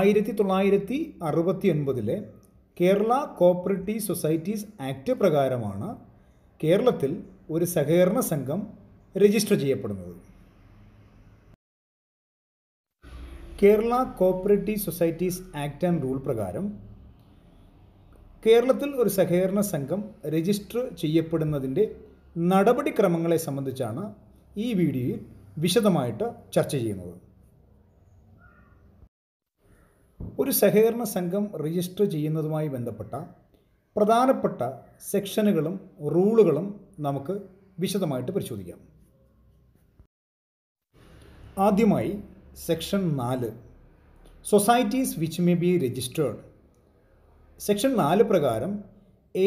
ആയിരത്തി തൊള്ളായിരത്തി അറുപത്തി ഒൻപതിലെ കേരള കോപ്പറേറ്റീവ് സൊസൈറ്റീസ് ആക്ട് പ്രകാരമാണ് കേരളത്തിൽ ഒരു സഹകരണ സംഘം രജിസ്റ്റർ ചെയ്യപ്പെടുന്നത് Kerala cooperative societies act and rule പ്രകാരം കേരളത്തിൽ ഒരു സഹകരണ സംഘം രജിസ്റ്റർ ചെയ്യപ്പെടുന്നതിൻ്റെ നടപടിക്രമങ്ങളെ സംബന്ധിച്ചാണ് ഈ വീഡിയോയിൽ വിശദമായിട്ട് ചർച്ച ചെയ്യുന്നത് ഒരു സഹകരണ സംഘം രജിസ്റ്റർ ചെയ്യുന്നതുമായി ബന്ധപ്പെട്ട പ്രധാനപ്പെട്ട സെക്ഷനുകളും റൂളുകളും നമുക്ക് വിശദമായിട്ട് പരിശോധിക്കാം ആദ്യമായി സെക്ഷൻ നാല് societies which may be registered section നാല് പ്രകാരം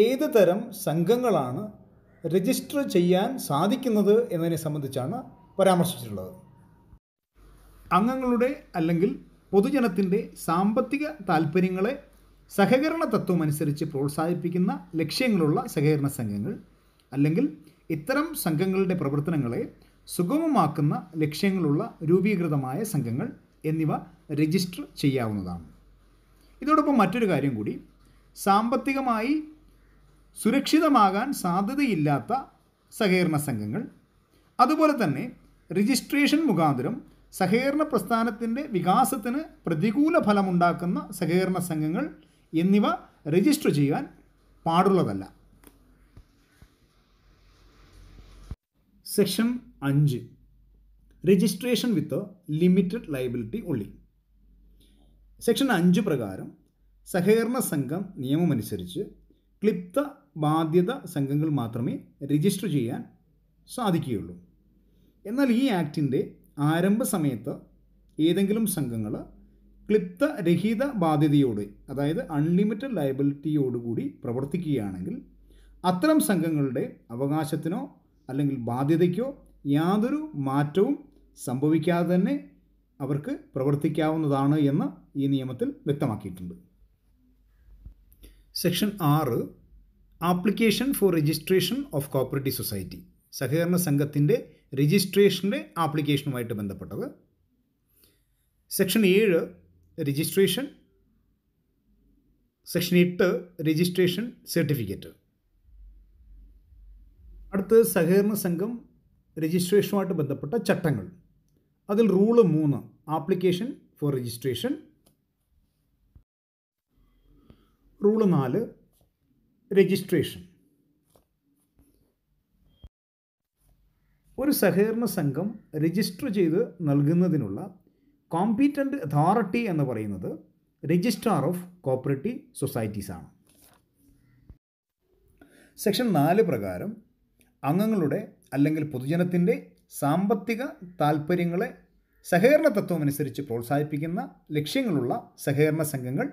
ഏത് തരം സംഘങ്ങളാണ് രജിസ്റ്റർ ചെയ്യാൻ സാധിക്കുന്നത് എന്നതിനെ സംബന്ധിച്ചാണ് പരാമർശിച്ചിട്ടുള്ളത് അംഗങ്ങളുടെ അല്ലെങ്കിൽ പൊതുജനത്തിൻ്റെ സാമ്പത്തിക താൽപ്പര്യങ്ങളെ സഹകരണ തത്വം അനുസരിച്ച് പ്രോത്സാഹിപ്പിക്കുന്ന ലക്ഷ്യങ്ങളുള്ള സഹകരണ സംഘങ്ങൾ അല്ലെങ്കിൽ ഇത്തരം സംഘങ്ങളുടെ പ്രവർത്തനങ്ങളെ സുഗമമാക്കുന്ന ലക്ഷ്യങ്ങളുള്ള രൂപീകൃതമായ സംഘങ്ങൾ എന്നിവ രജിസ്റ്റർ ചെയ്യാവുന്നതാണ് ഇതോടൊപ്പം മറ്റൊരു കാര്യം കൂടി സാമ്പത്തികമായി സുരക്ഷിതമാകാൻ സാധ്യതയില്ലാത്ത സഹകരണ സംഘങ്ങൾ അതുപോലെ തന്നെ രജിസ്ട്രേഷൻ മുഖാന്തരം സഹകരണ പ്രസ്ഥാനത്തിൻ്റെ വികാസത്തിന് പ്രതികൂല ഫലമുണ്ടാക്കുന്ന സഹകരണ സംഘങ്ങൾ എന്നിവ രജിസ്റ്റർ ചെയ്യാൻ പാടുള്ളതല്ല സെക്ഷൻ അഞ്ച് രജിസ്ട്രേഷൻ വിത്ത് ലിമിറ്റഡ് ലയബിലിറ്റി ഉള്ളി സെക്ഷൻ അഞ്ച് പ്രകാരം സഹകരണ സംഘം നിയമമനുസരിച്ച് ക്ലിപ്ത ബാധ്യത സംഘങ്ങൾ മാത്രമേ രജിസ്റ്റർ ചെയ്യാൻ സാധിക്കുകയുള്ളൂ എന്നാൽ ഈ ആക്ടിൻ്റെ ആരംഭ സമയത്ത് ഏതെങ്കിലും സംഘങ്ങൾ ക്ലിപ്ത രഹിത ബാധ്യതയോട് അതായത് അൺലിമിറ്റഡ് ലയബിലിറ്റിയോടുകൂടി പ്രവർത്തിക്കുകയാണെങ്കിൽ അത്തരം സംഘങ്ങളുടെ അവകാശത്തിനോ അല്ലെങ്കിൽ ബാധ്യതയ്ക്കോ യാതൊരു മാറ്റവും സംഭവിക്കാതെ തന്നെ അവർക്ക് പ്രവർത്തിക്കാവുന്നതാണ് എന്ന് ഈ നിയമത്തിൽ വ്യക്തമാക്കിയിട്ടുണ്ട് സെക്ഷൻ ആറ് application for registration of cooperative society സഹകരണ സംഘത്തിൻ്റെ രജിസ്ട്രേഷൻ്റെ ആപ്ലിക്കേഷനുമായിട്ട് ബന്ധപ്പെട്ടത് സെക്ഷൻ ഏഴ് രജിസ്ട്രേഷൻ സെക്ഷൻ എട്ട് രജിസ്ട്രേഷൻ സർട്ടിഫിക്കറ്റ് അടുത്ത് സഹകരണ സംഘം രജിസ്ട്രേഷനുമായിട്ട് ബന്ധപ്പെട്ട ചട്ടങ്ങൾ അതിൽ റൂള് മൂന്ന് ആപ്ലിക്കേഷൻ ഫോർ രജിസ്ട്രേഷൻ റൂള് നാല് രജിസ്ട്രേഷൻ ഒരു സഹകരണ സംഘം രജിസ്റ്റർ ചെയ്ത് നൽകുന്നതിനുള്ള കോമ്പീറ്റൻ്റ് അതോറിറ്റി എന്ന് പറയുന്നത് രജിസ്ട്രാർ ഓഫ് കോപ്പറേറ്റീവ് സൊസൈറ്റീസാണ് സെക്ഷൻ നാല് പ്രകാരം അംഗങ്ങളുടെ അല്ലെങ്കിൽ പൊതുജനത്തിൻ്റെ സാമ്പത്തിക താൽപ്പര്യങ്ങളെ സഹകരണ തത്വമനുസരിച്ച് പ്രോത്സാഹിപ്പിക്കുന്ന ലക്ഷ്യങ്ങളുള്ള സഹകരണ സംഘങ്ങൾ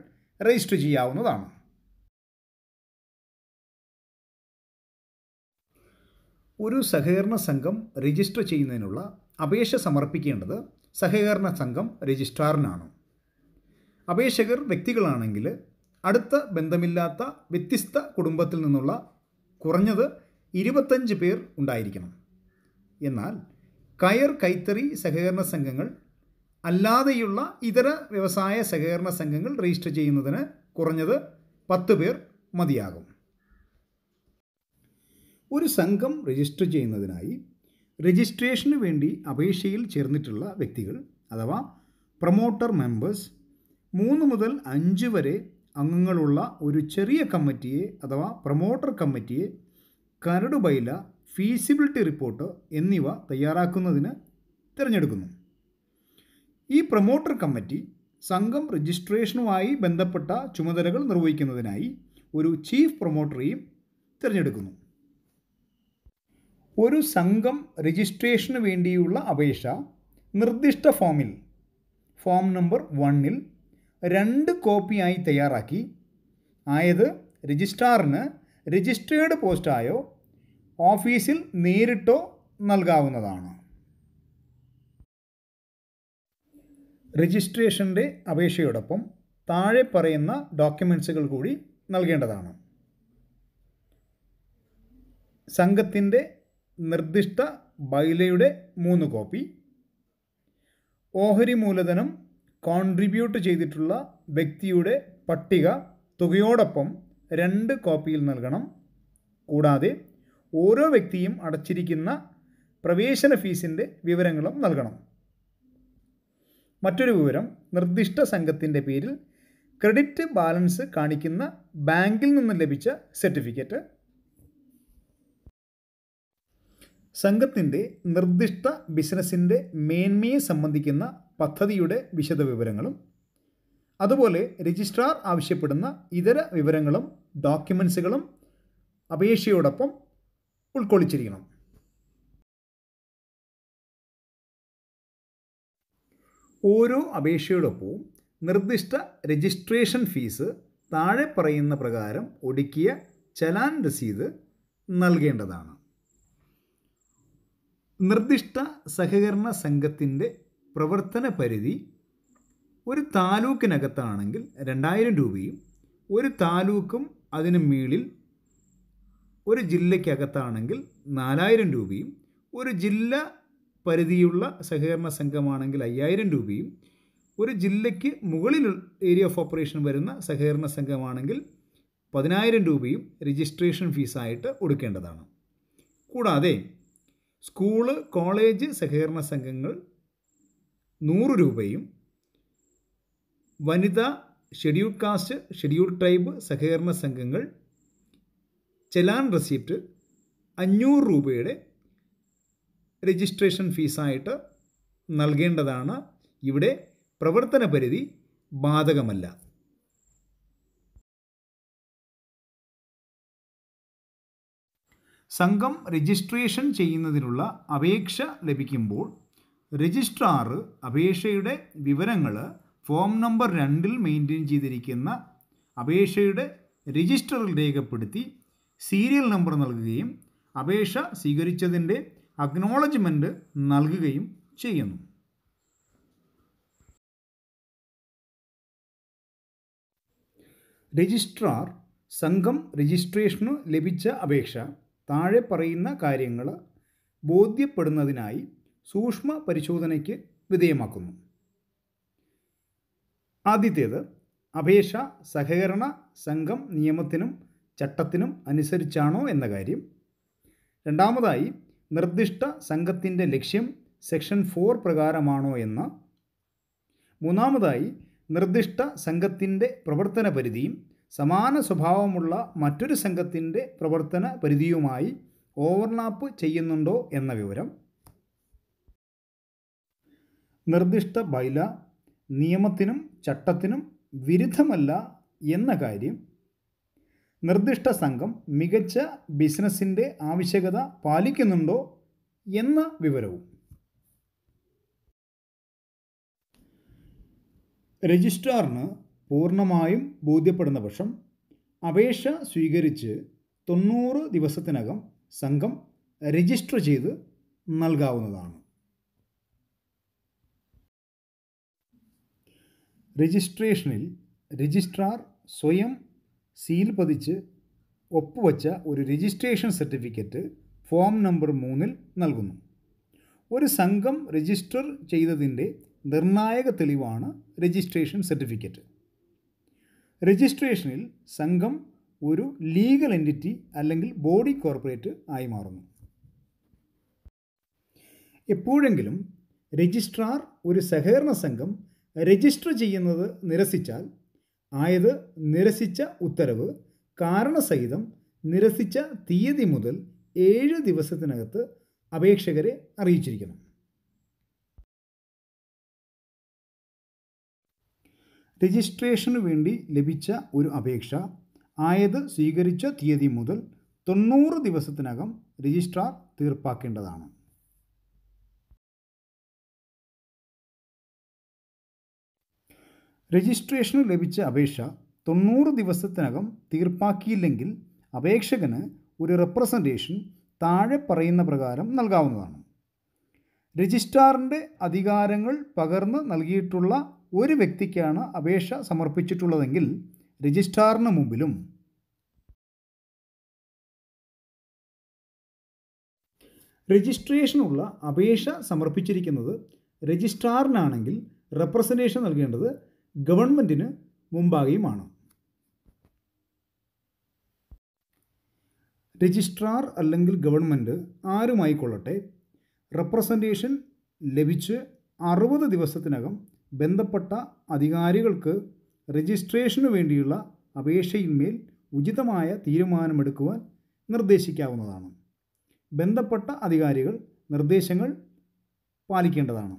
രജിസ്റ്റർ ചെയ്യാവുന്നതാണ് ഒരു സഹകരണ സംഘം രജിസ്റ്റർ ചെയ്യുന്നതിനുള്ള അപേക്ഷ സമർപ്പിക്കേണ്ടത് സഹകരണ സംഘം രജിസ്ട്രാറിനാണ് അപേക്ഷകർ വ്യക്തികളാണെങ്കിൽ അടുത്ത ബന്ധമില്ലാത്ത വ്യത്യസ്ത കുടുംബത്തിൽ നിന്നുള്ള കുറഞ്ഞത് ഇരുപത്തഞ്ച് പേർ ഉണ്ടായിരിക്കണം എന്നാൽ കയർ കൈത്തറി സഹകരണ സംഘങ്ങൾ അല്ലാതെയുള്ള ഇതര വ്യവസായ സഹകരണ സംഘങ്ങൾ രജിസ്റ്റർ ചെയ്യുന്നതിന് കുറഞ്ഞത് പത്ത് പേർ മതിയാകും ഒരു സംഘം രജിസ്റ്റർ ചെയ്യുന്നതിനായി രജിസ്ട്രേഷന് വേണ്ടി അപേക്ഷയിൽ ചേർന്നിട്ടുള്ള വ്യക്തികൾ അഥവാ പ്രൊമോട്ടർ മെമ്പേഴ്സ് മൂന്ന് മുതൽ അഞ്ച് വരെ അംഗങ്ങളുള്ള ഒരു ചെറിയ കമ്മിറ്റിയെ അഥവാ പ്രൊമോട്ടർ കമ്മിറ്റിയെ കരട് ബൈല ഫീസിബിലിറ്റി റിപ്പോർട്ട് എന്നിവ തയ്യാറാക്കുന്നതിന് തിരഞ്ഞെടുക്കുന്നു ഈ പ്രൊമോട്ടർ കമ്മിറ്റി സംഘം രജിസ്ട്രേഷനുമായി ബന്ധപ്പെട്ട ചുമതലകൾ നിർവഹിക്കുന്നതിനായി ഒരു ചീഫ് പ്രൊമോട്ടറെയും തിരഞ്ഞെടുക്കുന്നു ഒരു സംഘം രജിസ്ട്രേഷന് വേണ്ടിയുള്ള അപേക്ഷ നിർദ്ദിഷ്ട ഫോമിൽ ഫോം നമ്പർ വണ്ണിൽ രണ്ട് കോപ്പിയായി തയ്യാറാക്കി ആയത് രജിസ്ട്രാറിന് രജിസ്ട്രേഡ് പോസ്റ്റായോ ഓഫീസിൽ നേരിട്ടോ നൽകാവുന്നതാണ് രജിസ്ട്രേഷൻ്റെ അപേക്ഷയോടൊപ്പം താഴെ പറയുന്ന ഡോക്യുമെൻസുകൾ കൂടി നൽകേണ്ടതാണ് സംഘത്തിൻ്റെ നിർദ്ദിഷ്ട ബൈലയുടെ മൂന്ന് കോപ്പി ഓഹരി മൂലധനം കോൺട്രിബ്യൂട്ട് ചെയ്തിട്ടുള്ള വ്യക്തിയുടെ പട്ടിക തുകയോടൊപ്പം രണ്ട് കോപ്പിയിൽ നൽകണം കൂടാതെ ഓരോ വ്യക്തിയും അടച്ചിരിക്കുന്ന പ്രവേശന ഫീസിൻ്റെ വിവരങ്ങളും നൽകണം മറ്റൊരു വിവരം നിർദ്ദിഷ്ട സംഘത്തിൻ്റെ പേരിൽ ക്രെഡിറ്റ് ബാലൻസ് കാണിക്കുന്ന ബാങ്കിൽ നിന്ന് ലഭിച്ച സർട്ടിഫിക്കറ്റ് സംഘത്തിൻ്റെ നിർദ്ദിഷ്ട ബിസിനസ്സിൻ്റെ മേന്മയെ സംബന്ധിക്കുന്ന പദ്ധതിയുടെ വിശദവിവരങ്ങളും അതുപോലെ രജിസ്ട്രാർ ആവശ്യപ്പെടുന്ന ഇതര വിവരങ്ങളും ഡോക്യുമെൻസുകളും അപേക്ഷയോടൊപ്പം ഉൾക്കൊള്ളിച്ചിരിക്കണം ഓരോ അപേക്ഷയോടൊപ്പവും നിർദ്ദിഷ്ട രജിസ്ട്രേഷൻ ഫീസ് താഴെ പറയുന്ന പ്രകാരം ഒടുക്കിയ ചലാൻ രസീത് നൽകേണ്ടതാണ് നിർദ്ദിഷ്ട സഹകരണ സംഘത്തിൻ്റെ പ്രവർത്തന പരിധി ഒരു താലൂക്കിനകത്താണെങ്കിൽ രണ്ടായിരം രൂപയും ഒരു താലൂക്കും അതിന് മീളിൽ ഒരു ജില്ലയ്ക്കകത്താണെങ്കിൽ നാലായിരം രൂപയും ഒരു ജില്ല പരിധിയുള്ള സഹകരണ സംഘമാണെങ്കിൽ അയ്യായിരം രൂപയും ഒരു ജില്ലയ്ക്ക് മുകളിൽ ഏരിയ ഓഫ് ഓപ്പറേഷൻ വരുന്ന സഹകരണ സംഘമാണെങ്കിൽ പതിനായിരം രൂപയും രജിസ്ട്രേഷൻ ഫീസായിട്ട് കൊടുക്കേണ്ടതാണ് കൂടാതെ സ്കൂള് കോളേജ് സഹകരണ സംഘങ്ങൾ നൂറ് രൂപയും വനിത ഷെഡ്യൂൾ കാസ്റ്റ് ഷെഡ്യൂൾ ട്രൈബ് സഹകരണ സംഘങ്ങൾ ചെലാൻ റെസിപ്റ്റ് അഞ്ഞൂറ് രൂപയുടെ രജിസ്ട്രേഷൻ ഫീസായിട്ട് നൽകേണ്ടതാണ് ഇവിടെ പ്രവർത്തന പരിധി ബാധകമല്ല സംഘം രജിസ്ട്രേഷൻ ചെയ്യുന്നതിനുള്ള അപേക്ഷ ലഭിക്കുമ്പോൾ രജിസ്ട്രാർ അപേക്ഷയുടെ വിവരങ്ങൾ ഫോം നമ്പർ രണ്ടിൽ മെയിൻറ്റെയിൻ ചെയ്തിരിക്കുന്ന അപേക്ഷയുടെ രജിസ്റ്ററിൽ രേഖപ്പെടുത്തി സീരിയൽ നമ്പർ നൽകുകയും അപേക്ഷ സ്വീകരിച്ചതിൻ്റെ അക്നോളജ്മെൻറ്റ് നൽകുകയും ചെയ്യുന്നു രജിസ്ട്രാർ സംഘം രജിസ്ട്രേഷന് ലഭിച്ച അപേക്ഷ താഴെ പറയുന്ന കാര്യങ്ങൾ ബോധ്യപ്പെടുന്നതിനായി സൂക്ഷ്മ പരിശോധനയ്ക്ക് വിധേയമാക്കുന്നു ആദ്യത്തേത് അപേക്ഷ സഹകരണ സംഘം നിയമത്തിനും ചട്ടത്തിനും അനുസരിച്ചാണോ എന്ന കാര്യം രണ്ടാമതായി നിർദ്ദിഷ്ട സംഘത്തിൻ്റെ ലക്ഷ്യം സെക്ഷൻ ഫോർ പ്രകാരമാണോ എന്ന മൂന്നാമതായി നിർദ്ദിഷ്ട സംഘത്തിൻ്റെ പ്രവർത്തന പരിധിയും സമാന സ്വഭാവമുള്ള മറ്റൊരു സംഘത്തിൻ്റെ പ്രവർത്തന പരിധിയുമായി ഓവർലാപ്പ് ചെയ്യുന്നുണ്ടോ എന്ന വിവരം നിർദ്ദിഷ്ട ബൈല നിയമത്തിനും ചട്ടത്തിനും വിരുദ്ധമല്ല എന്ന കാര്യം നിർദ്ദിഷ്ട സംഘം മികച്ച ബിസിനസ്സിൻ്റെ ആവശ്യകത പാലിക്കുന്നുണ്ടോ എന്ന വിവരവും രജിസ്ട്രാറിന് പൂർണ്ണമായും ബോധ്യപ്പെടുന്ന പക്ഷം അപേക്ഷ സ്വീകരിച്ച് തൊണ്ണൂറ് ദിവസത്തിനകം സംഘം രജിസ്റ്റർ ചെയ്ത് നൽകാവുന്നതാണ് രജിസ്ട്രേഷനിൽ രജിസ്ട്രാർ സ്വയം സീൽ പതിച്ച് ഒപ്പുവച്ച ഒരു രജിസ്ട്രേഷൻ സർട്ടിഫിക്കറ്റ് ഫോം നമ്പർ മൂന്നിൽ നൽകുന്നു ഒരു സംഘം രജിസ്റ്റർ ചെയ്തതിൻ്റെ നിർണായക തെളിവാണ് രജിസ്ട്രേഷൻ സർട്ടിഫിക്കറ്റ് രജിസ്ട്രേഷനിൽ സംഘം ഒരു ലീഗൽ എൻറ്റിറ്റി അല്ലെങ്കിൽ ബോഡി കോർപ്പറേറ്റ് ആയി മാറുന്നു എപ്പോഴെങ്കിലും രജിസ്ട്രാർ ഒരു സഹകരണ സംഘം രജിസ്റ്റർ ചെയ്യുന്നത് നിരസിച്ചാൽ ആയത് നിരസിച്ച ഉത്തരവ് കാരണസഹിതം നിരസിച്ച തീയതി മുതൽ ഏഴ് ദിവസത്തിനകത്ത് അപേക്ഷകരെ അറിയിച്ചിരിക്കണം രജിസ്ട്രേഷന് വേണ്ടി ലഭിച്ച ഒരു അപേക്ഷ ആയത് സ്വീകരിച്ച തീയതി മുതൽ തൊണ്ണൂറ് ദിവസത്തിനകം രജിസ്ട്രാർ തീർപ്പാക്കേണ്ടതാണ് രജിസ്ട്രേഷന് ലഭിച്ച അപേക്ഷ തൊണ്ണൂറ് ദിവസത്തിനകം തീർപ്പാക്കിയില്ലെങ്കിൽ അപേക്ഷകന് ഒരു റെപ്രസെൻറ്റേഷൻ താഴെ പറയുന്ന പ്രകാരം നൽകാവുന്നതാണ് രജിസ്ട്രാറിൻ്റെ അധികാരങ്ങൾ പകർന്ന് നൽകിയിട്ടുള്ള ഒരു വ്യക്തിക്കാണ് അപേക്ഷ സമർപ്പിച്ചിട്ടുള്ളതെങ്കിൽ രജിസ്ട്രാറിന് മുമ്പിലും രജിസ്ട്രേഷനുള്ള അപേക്ഷ സമർപ്പിച്ചിരിക്കുന്നത് രജിസ്ട്രാറിനാണെങ്കിൽ റെപ്രസെൻറ്റേഷൻ നൽകേണ്ടത് ഗവൺമെൻറ്റിന് മുമ്പാകെയുമാണ് രജിസ്ട്രാർ അല്ലെങ്കിൽ ഗവൺമെൻറ് ആരുമായിക്കൊള്ളട്ടെ റെപ്രസെൻറ്റേഷൻ ലഭിച്ച് അറുപത് ദിവസത്തിനകം ബന്ധപ്പെട്ട അധികാരികൾക്ക് രജിസ്ട്രേഷനു വേണ്ടിയുള്ള അപേക്ഷയിന്മേൽ ഉചിതമായ തീരുമാനമെടുക്കുവാൻ നിർദ്ദേശിക്കാവുന്നതാണ് ബന്ധപ്പെട്ട അധികാരികൾ നിർദ്ദേശങ്ങൾ പാലിക്കേണ്ടതാണ്